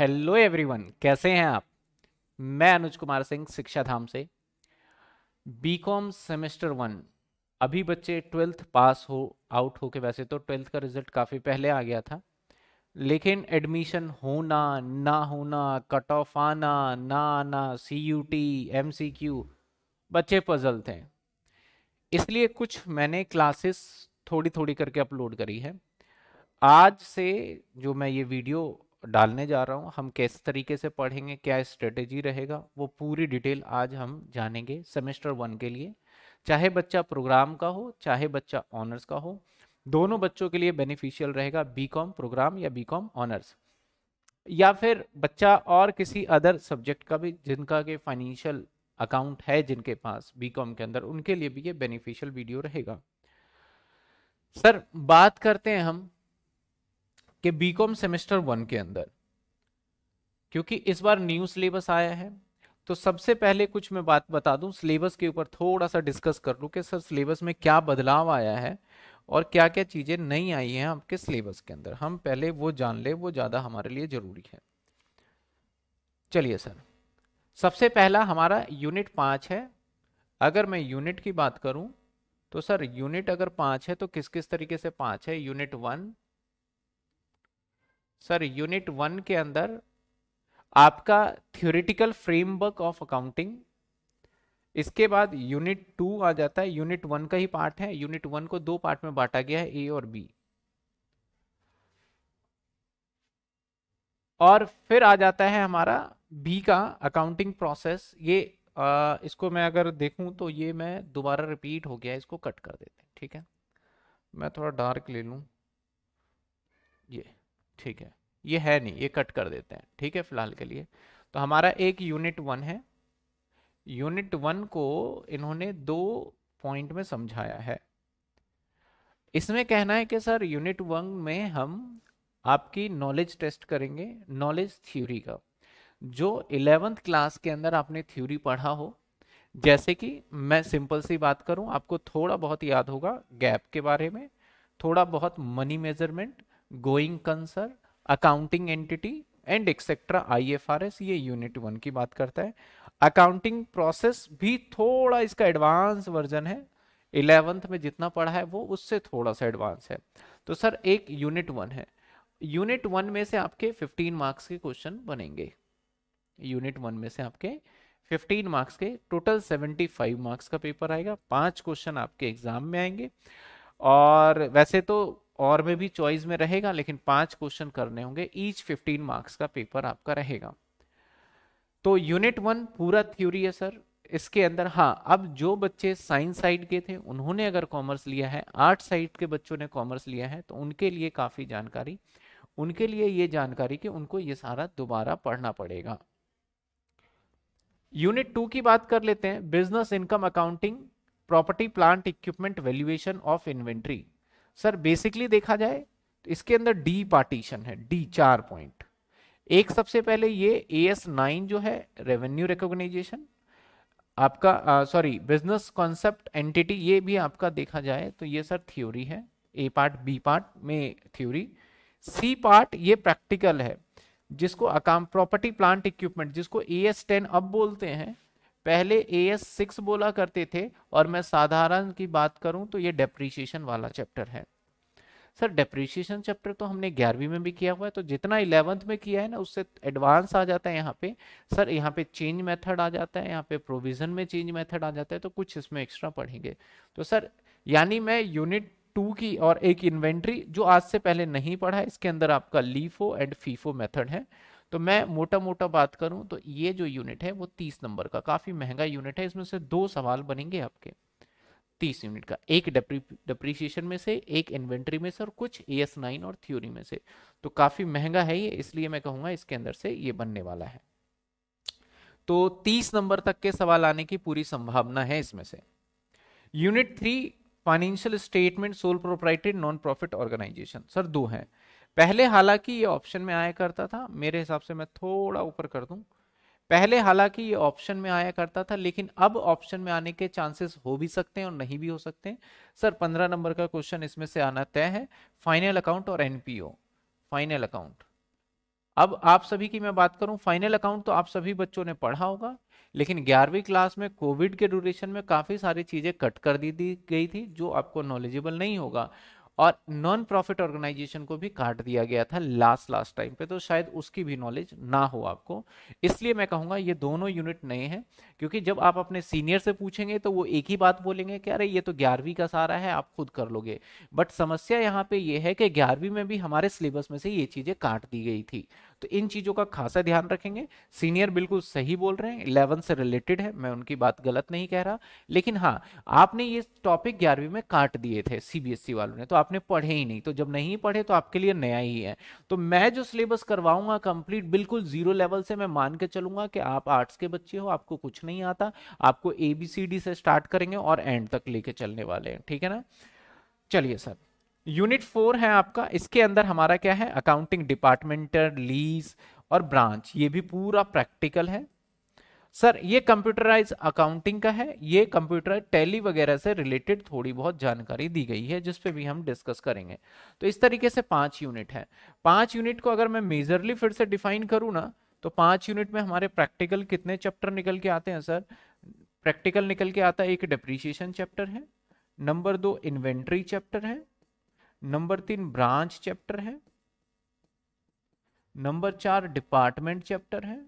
Hello everyone कैसे हैं आप मैं अनुज कुमार सिंह शिक्षा धाम से बीकॉम सेमेस्टर वन अभी बच्चे ट्वेल्थ पास हो आउट हो के वैसे तो ट्वेल्थ का रिजल्ट काफ़ी पहले आ गया था लेकिन एडमिशन होना ना होना कट ऑफ आना ना आना C U T M C Q बच्चे पजल थे इसलिए कुछ मैंने क्लासेस थोड़ी थोड़ी करके अपलोड करी है आज से जो मैं ये वीडियो डालने जा रहा हूँ हम किस तरीके से पढ़ेंगे क्या स्ट्रेटेजी रहेगा वो पूरी डिटेल आज हम जानेंगे सेमेस्टर वन के लिए चाहे बच्चा प्रोग्राम का हो चाहे बच्चा ऑनर्स का हो दोनों बच्चों के लिए बेनिफिशियल रहेगा बीकॉम प्रोग्राम या बीकॉम ऑनर्स या फिर बच्चा और किसी अदर सब्जेक्ट का भी जिनका के फाइनेंशियल अकाउंट है जिनके पास बीकॉम के अंदर उनके लिए भी ये बेनिफिशियल वीडियो रहेगा सर बात करते हैं हम कि बीकॉम सेमेस्टर वन के अंदर क्योंकि इस बार न्यू सिलेबस आया है तो सबसे पहले कुछ मैं बात बता दूं सिलेबस के ऊपर थोड़ा सा डिस्कस कर लूं कि सर सिलेबस में क्या बदलाव आया है और क्या क्या चीज़ें नहीं आई हैं आपके सिलेबस के अंदर हम पहले वो जान ले वो ज़्यादा हमारे लिए ज़रूरी है चलिए सर सबसे पहला हमारा यूनिट पांच है अगर मैं यूनिट की बात करूं तो सर यूनिट अगर पांच है तो किस किस तरीके से पांच है unit one sir unit one के अंदर आपका थ्योरिटिकल फ्रेमवर्क ऑफ अकाउंटिंग इसके बाद यूनिट टू आ जाता है यूनिट वन का ही पार्ट है यूनिट वन को दो पार्ट में बांटा गया है ए और बी और फिर आ जाता है हमारा बी का अकाउंटिंग प्रोसेस ये आ, इसको मैं अगर देखूं तो ये मैं दोबारा रिपीट हो गया इसको कट कर देते हैं ठीक है मैं थोड़ा डार्क ले लूं ये ठीक है ये है नहीं ये कट कर देते हैं ठीक है फिलहाल के लिए तो हमारा एक यूनिट वन है यूनिट वन को इन्होंने दो पॉइंट में समझाया है इसमें कहना है कि सर यूनिट वन में हम आपकी नॉलेज टेस्ट करेंगे नॉलेज थ्योरी का जो इलेवेंथ क्लास के अंदर आपने थ्योरी पढ़ा हो जैसे कि मैं सिंपल सी बात करूं आपको थोड़ा बहुत याद होगा गैप के बारे में थोड़ा बहुत money measurement going concern accounting entity and etcetera IFRS ये यूनिट वन की बात करता है अकाउंटिंग प्रोसेस भी थोड़ा इसका एडवांस वर्जन है इलेवेंथ में जितना पढ़ा है वो उससे थोड़ा सा एडवांस है तो सर एक यूनिट वन है यूनिट वन में से आपके 15 मार्क्स के क्वेश्चन बनेंगे यूनिट वन में से आपके 15 मार्क्स के टोटल 75 मार्क्स का पेपर आएगा पांच क्वेश्चन आपके एग्जाम में आएंगे और वैसे तो और में भी चॉइस में रहेगा लेकिन पांच क्वेश्चन करने होंगे ईच 15 मार्क्स का पेपर आपका रहेगा तो यूनिट वन पूरा थ्योरी है सर इसके अंदर हाँ अब जो बच्चे साइंस साइड के थे उन्होंने अगर कॉमर्स लिया है आर्ट साइड के बच्चों ने कॉमर्स लिया है तो उनके लिए काफ़ी जानकारी उनके लिए ये जानकारी कि उनको ये सारा दोबारा पढ़ना पड़ेगा यूनिट टू की बात कर लेते हैं business income accounting property plant equipment valuation of inventory sir basically देखा जाए तो इसके अंदर डी पार्टीशन है डी चार पॉइंट एक सबसे पहले ये ए एस नाइन जो है रेवेन्यू रिकोगनाइजेशन आपका सॉरी बिजनेस कॉन्सेप्ट एंटिटी ये भी आपका देखा जाए तो ये सर थ्योरी है ए पार्ट बी पार्ट में थ्योरी सी पार्ट ये प्रैक्टिकल है जिसको अकाउंट प्रॉपर्टी प्लांट इक्विपमेंट जिसको ए एस टेन अब बोलते हैं पहले ए एस सिक्स बोला करते थे और मैं साधारण की बात करूं तो ये डेप्रीशिएशन वाला चैप्टर है सर डेप्रीशिएशन चैप्टर तो हमने ग्यारहवीं में भी किया हुआ है तो जितना इलेवंथ में किया है ना उससे एडवांस आ जाता है यहाँ पे सर यहाँ पे चेंज मेथड आ जाता है यहाँ पे प्रोविजन में चेंज मेथड आ जाता है तो कुछ इसमें एक्स्ट्रा पढ़ेंगे तो सर यानी मैं यूनिट टू की और एक इन्वेंट्री जो आज से पहले नहीं पढ़ा इसके अंदर आपका लीफो एंड फीफो मेथड है तो मैं मोटा मोटा बात करूं तो ये जो यूनिट है वो तीस नंबर का काफ़ी महंगा यूनिट है इसमें से दो सवाल बनेंगे आपके तीस यूनिट का एक डिप्रिसिएशन में से एक इन्वेंट्री में से और कुछ ए एस नाइन और थ्योरी में से तो काफ़ी महंगा है ये इसलिए मैं कहूंगा इसके अंदर से ये बनने वाला है तो तीस नंबर तक के सवाल आने की पूरी संभावना है इसमें से unit three financial statement sole proprietor non profit organisation sir दो हैं पहले हालांकि ये ऑप्शन में आया करता था मेरे हिसाब से मैं थोड़ा ऊपर कर दूं पहले हालांकि ये ऑप्शन में आया करता था लेकिन अब ऑप्शन में आने के चांसेस हो भी सकते हैं और नहीं भी हो सकते हैं सर पंद्रह नंबर का क्वेश्चन इसमें से आना तय है फाइनल अकाउंट और एनपीओ फाइनल अकाउंट अब आप सभी की मैं बात करूं फाइनल अकाउंट तो आप सभी बच्चों ने पढ़ा होगा लेकिन ग्यारहवीं क्लास में कोविड के ड्यूरेशन में काफ़ी सारी चीज़ें कट कर दी दी गई थी जो आपको नॉलेजेबल नहीं होगा और नॉन प्रॉफिट ऑर्गेनाइजेशन को भी काट दिया गया था लास्ट लास्ट टाइम पे तो शायद उसकी भी नॉलेज ना हो आपको इसलिए मैं कहूँगा ये दोनों यूनिट नए हैं क्योंकि जब आप अपने सीनियर से पूछेंगे तो वो एक ही बात बोलेंगे कि अरे ये तो ग्यारहवीं का सारा है आप खुद कर लोगे बट समस्या यहाँ पे ये है कि ग्यारहवीं में भी हमारे सिलेबस में से ये चीज़ें काट दी गई थी तो इन चीज़ों का खासा ध्यान रखेंगे सीनियर बिल्कुल सही बोल रहे हैं इलेवन से रिलेटेड है मैं उनकी बात गलत नहीं कह रहा लेकिन हाँ आपने ये टॉपिक ग्यारहवीं में काट दिए थे सीबीएसई वालों ने तो आपने पढ़े ही नहीं तो जब नहीं पढ़े तो आपके लिए नया ही है तो मैं जो सिलेबस करवाऊंगा कंप्लीट बिल्कुल जीरो लेवल से मैं मान के चलूंगा कि आप आर्ट्स के बच्चे हो आपको कुछ नहीं आता आपको एबीसीडी से स्टार्ट करेंगे और एंड तक लेके चलने वाले हैं ठीक है ना चलिए सर यूनिट फोर है आपका इसके अंदर हमारा क्या है अकाउंटिंग डिपार्टमेंटल लीज और ब्रांच ये भी पूरा प्रैक्टिकल है सर ये कंप्यूटराइज अकाउंटिंग का है ये कंप्यूटर टैली वगैरह से रिलेटेड थोड़ी बहुत जानकारी दी गई है जिसपे भी हम डिस्कस करेंगे तो इस तरीके से पांच यूनिट है पांच यूनिट को अगर मैं मेजरली फिर से डिफाइन करूँ ना तो पांच यूनिट में हमारे प्रैक्टिकल कितने चैप्टर निकल के आते हैं सर प्रैक्टिकल निकल के आता है एक डिप्रीशिएशन चैप्टर है नंबर दो इन्वेंट्री चैप्टर है नंबर तीन ब्रांच चैप्टर है नंबर चार डिपार्टमेंट चैप्टर है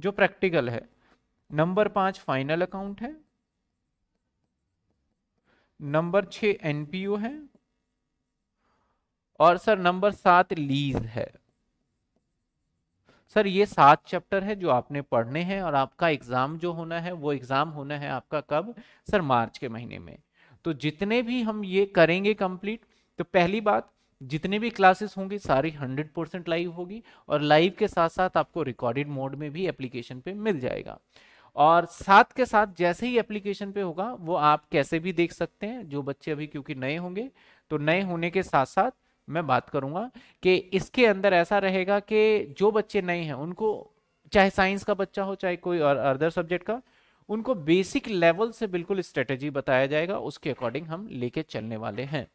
जो प्रैक्टिकल है नंबर पांच फाइनल अकाउंट है नंबर छ एनपीओ है और सर नंबर सात लीज है सर ये सात चैप्टर है जो आपने पढ़ने हैं और आपका एग्ज़ाम जो होना है वो एग्ज़ाम होना है आपका कब सर मार्च के महीने में तो जितने भी हम ये करेंगे कंप्लीट तो पहली बात जितने भी क्लासेस होंगे सारी 100 परसेंट लाइव होगी और लाइव के साथ साथ आपको रिकॉर्डेड मोड में भी एप्लीकेशन पे मिल जाएगा और साथ के साथ जैसे ही एप्लीकेशन पे होगा वो आप कैसे भी देख सकते हैं जो बच्चे अभी क्योंकि नए होंगे तो नए होने के साथ साथ मैं बात करूंगा कि इसके अंदर ऐसा रहेगा कि जो बच्चे नए हैं उनको चाहे साइंस का बच्चा हो चाहे कोई और अदर सब्जेक्ट का उनको बेसिक लेवल से बिल्कुल स्ट्रेटेजी बताया जाएगा उसके अकॉर्डिंग हम लेके चलने वाले हैं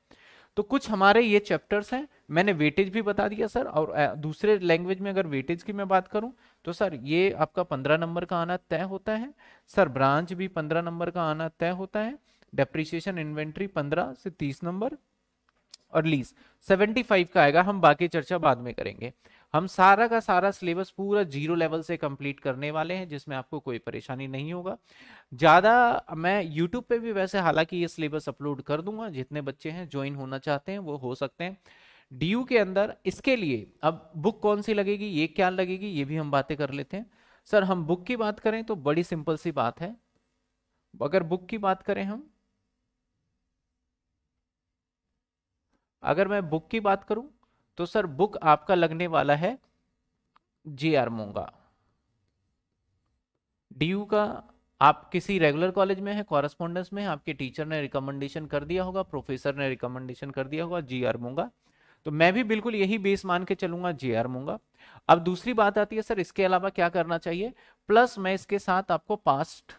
तो कुछ हमारे ये चैप्टर्स हैं मैंने वेटेज भी बता दिया सर और दूसरे लैंग्वेज में अगर वेटेज की मैं बात करूं तो सर ये आपका पंद्रह नंबर का आना तय होता है सर ब्रांच भी पंद्रह नंबर का आना तय होता है डेप्रिसिएशन इन्वेंट्री पंद्रह से तीस नंबर और लीज सेवेंटी फाइव का आएगा हम बाकी चर्चा बाद में करेंगे हम सारा का सारा सिलेबस पूरा जीरो लेवल से कंप्लीट करने वाले हैं जिसमें आपको कोई परेशानी नहीं होगा ज़्यादा मैं यूट्यूब पे भी वैसे हालांकि ये सिलेबस अपलोड कर दूंगा जितने बच्चे हैं ज्वाइन होना चाहते हैं वो हो सकते हैं डी के अंदर इसके लिए अब बुक कौन सी लगेगी ये क्या लगेगी ये भी हम बातें कर लेते हैं सर हम बुक की बात करें तो बड़ी सिंपल सी बात है अगर बुक की बात करें हम अगर मैं बुक की बात करूं तो सर बुक आपका लगने वाला है जे आर मोंगा डी का आप किसी रेगुलर कॉलेज में है कॉरेस्पॉन्डेंस में है आपके टीचर ने रिकमेंडेशन कर दिया होगा प्रोफेसर ने रिकमेंडेशन कर दिया होगा जी आर मोंगा तो मैं भी बिल्कुल यही बेस मान के चलूंगा जे आर मोंगा अब दूसरी बात आती है सर इसके अलावा क्या करना चाहिए प्लस मैं इसके साथ आपको पास्ट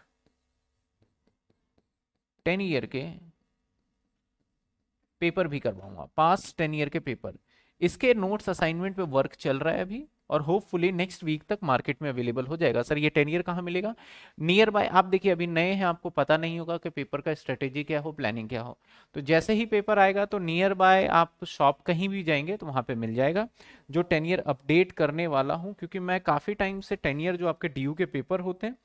टेन ईयर के पेपर भी करवाऊंगा पास्ट टेन ईयर के पेपर इसके नोट्स असाइनमेंट पे वर्क चल रहा है अभी और होपफुली नेक्स्ट वीक तक मार्केट में अवेलेबल हो जाएगा सर ये टेन ईयर कहाँ मिलेगा नियर बाय आप देखिए अभी नए हैं आपको पता नहीं होगा कि पेपर का स्ट्रेटेजी क्या हो प्लानिंग क्या हो तो जैसे ही पेपर आएगा तो नियर बाय आप शॉप कहीं भी जाएंगे तो वहाँ पे मिल जाएगा जो टेन ईयर अपडेट करने वाला हूँ क्योंकि मैं काफ़ी टाइम से टेन ईयर जो आपके डी के पेपर होते हैं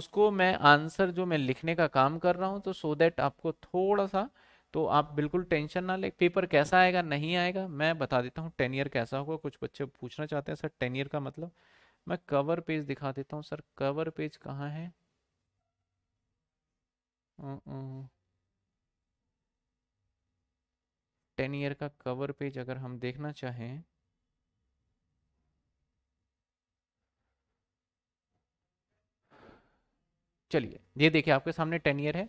उसको मैं आंसर जो मैं लिखने का काम कर रहा हूँ तो सो so दैट आपको थोड़ा सा तो आप बिल्कुल टेंशन ना ले पेपर कैसा आएगा नहीं आएगा मैं बता देता हूँ टेन ईयर कैसा होगा कुछ बच्चे पूछना चाहते हैं सर टेन ईयर का मतलब मैं कवर पेज दिखा देता हूँ सर कवर पेज कहाँ है हम्म, हम्म। टेन ईयर का कवर पेज अगर हम देखना चाहें चलिए ये देखिए आपके सामने टेन ईयर है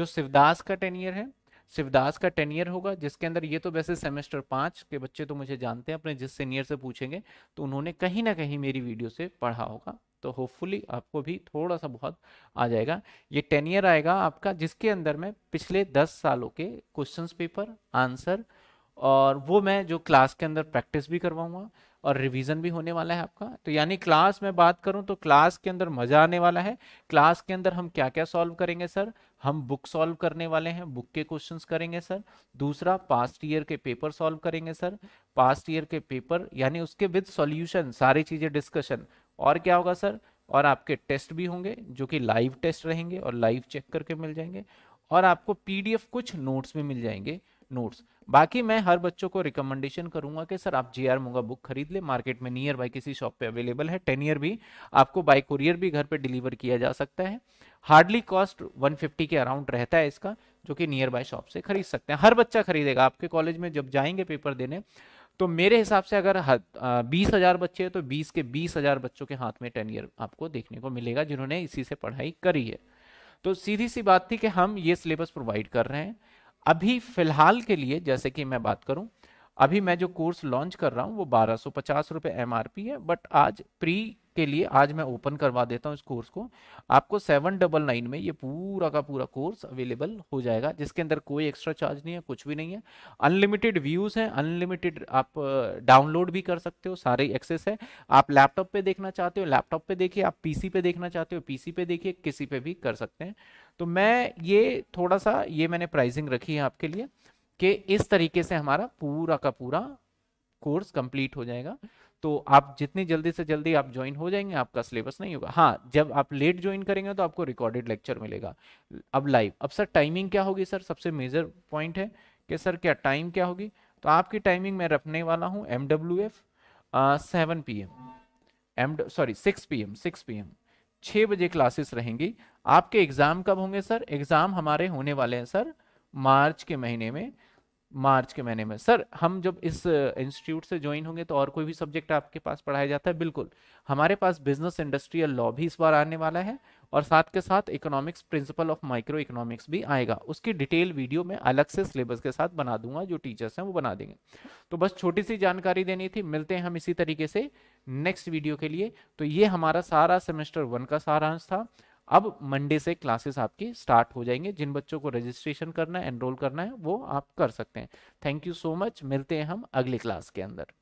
जो शिवदास का टेन ईयर है शिवदास का टेन ईयर होगा जिसके अंदर ये तो वैसे सेमेस्टर पाँच के बच्चे तो मुझे जानते हैं अपने जिस सीनियर से पूछेंगे तो उन्होंने कहीं ना कहीं मेरी वीडियो से पढ़ा होगा तो होपफुली आपको भी थोड़ा सा बहुत आ जाएगा ये टेन ईयर आएगा आपका जिसके अंदर मैं पिछले दस सालों के क्वेश्चन पेपर आंसर और वो मैं जो क्लास के अंदर प्रैक्टिस भी करवाऊँगा और रिवीजन भी होने वाला है आपका तो यानी क्लास में बात करूं तो क्लास के अंदर मजा आने वाला है क्लास के अंदर हम क्या क्या सॉल्व करेंगे सर हम बुक सॉल्व करने वाले हैं बुक के क्वेश्चंस करेंगे सर दूसरा पास्ट ईयर के पेपर सॉल्व करेंगे सर पास्ट ईयर के पेपर यानी उसके विद सॉल्यूशन सारी चीजें डिस्कशन और क्या होगा सर और आपके टेस्ट भी होंगे जो कि लाइव टेस्ट रहेंगे और लाइव चेक करके मिल जाएंगे और आपको पीडीएफ कुछ नोट्स भी मिल जाएंगे नोट्स बाकी मैं हर बच्चों को रिकमेंडेशन करूंगा कि सर आप जी आर मुंगा बुक खरीद ले मार्केट में नियर बाई किसी शॉप पे अवेलेबल है टेन ईयर भी आपको बाई कुरियर भी घर पे डिलीवर किया जा सकता है हार्डली कॉस्ट 150 के अराउंड रहता है इसका जो कि नियर बाय शॉप से खरीद सकते हैं हर बच्चा खरीदेगा आपके कॉलेज में जब जाएंगे पेपर देने तो मेरे हिसाब से अगर बीस हजार बच्चे हैं तो बीस के बीस हजार बच्चों के हाथ में टेन ईयर आपको देखने को मिलेगा जिन्होंने इसी से पढ़ाई करी है तो सीधी सी बात थी कि हम ये सिलेबस प्रोवाइड कर रहे हैं अभी फिलहाल के लिए जैसे कि मैं बात करूं अभी मैं जो कोर्स लॉन्च कर रहा हूं वो बारह सौ पचास है बट आज प्री के लिए आज मैं ओपन करवा देता हूँ इस कोर्स को आपको सेवन डबल नाइन में ये पूरा का पूरा कोर्स अवेलेबल हो जाएगा जिसके अंदर कोई एक्स्ट्रा चार्ज नहीं है कुछ भी नहीं है अनलिमिटेड व्यूज़ हैं अनलिमिटेड आप डाउनलोड भी कर सकते हो सारे एक्सेस है आप लैपटॉप पे देखना चाहते हो लैपटॉप पे देखिए आप पीसी पे देखना चाहते हो पीसी पे देखिए किसी पे भी कर सकते हैं तो मैं ये थोड़ा सा ये मैंने प्राइजिंग रखी है आपके लिए कि इस तरीके से हमारा पूरा का पूरा कोर्स कंप्लीट हो जाएगा तो आप जितनी जल्दी से जल्दी आप ज्वाइन हो जाएंगे आपका सिलेबस नहीं होगा हाँ जब आप लेट ज्वाइन करेंगे तो आपको रिकॉर्डेड लेक्चर मिलेगा अब लाइव अब सर टाइमिंग क्या होगी सर सबसे मेजर पॉइंट है कि सर क्या टाइम क्या होगी तो आपकी टाइमिंग मैं रखने वाला हूँ M W F seven P M M sorry six P M six P M छः बजे क्लासेस रहेंगी आपके एग्ज़ाम कब होंगे सर एग्ज़ाम हमारे होने वाले हैं सर मार्च के महीने में मार्च के महीने में सर हम जब इस इंस्टीट्यूट से ज्वाइन होंगे तो और कोई भी सब्जेक्ट आपके पास पढ़ाया जाता है बिल्कुल हमारे पास बिजनेस इंडस्ट्रियल लॉ भी इस बार आने वाला है और साथ के साथ economics principle of microeconomics भी आएगा उसकी डिटेल वीडियो मैं अलग से सिलेबस के साथ बना दूंगा जो टीचर्स हैं वो बना देंगे तो बस छोटी सी जानकारी देनी थी मिलते हैं हम इसी तरीके से नेक्स्ट वीडियो के लिए तो ये हमारा सारा सेमेस्टर वन का सारांश था अब मंडे से क्लासेस आपकी स्टार्ट हो जाएंगे जिन बच्चों को रजिस्ट्रेशन करना है एनरोल करना है वो आप कर सकते हैं थैंक यू सो मच मिलते हैं हम अगली क्लास के अंदर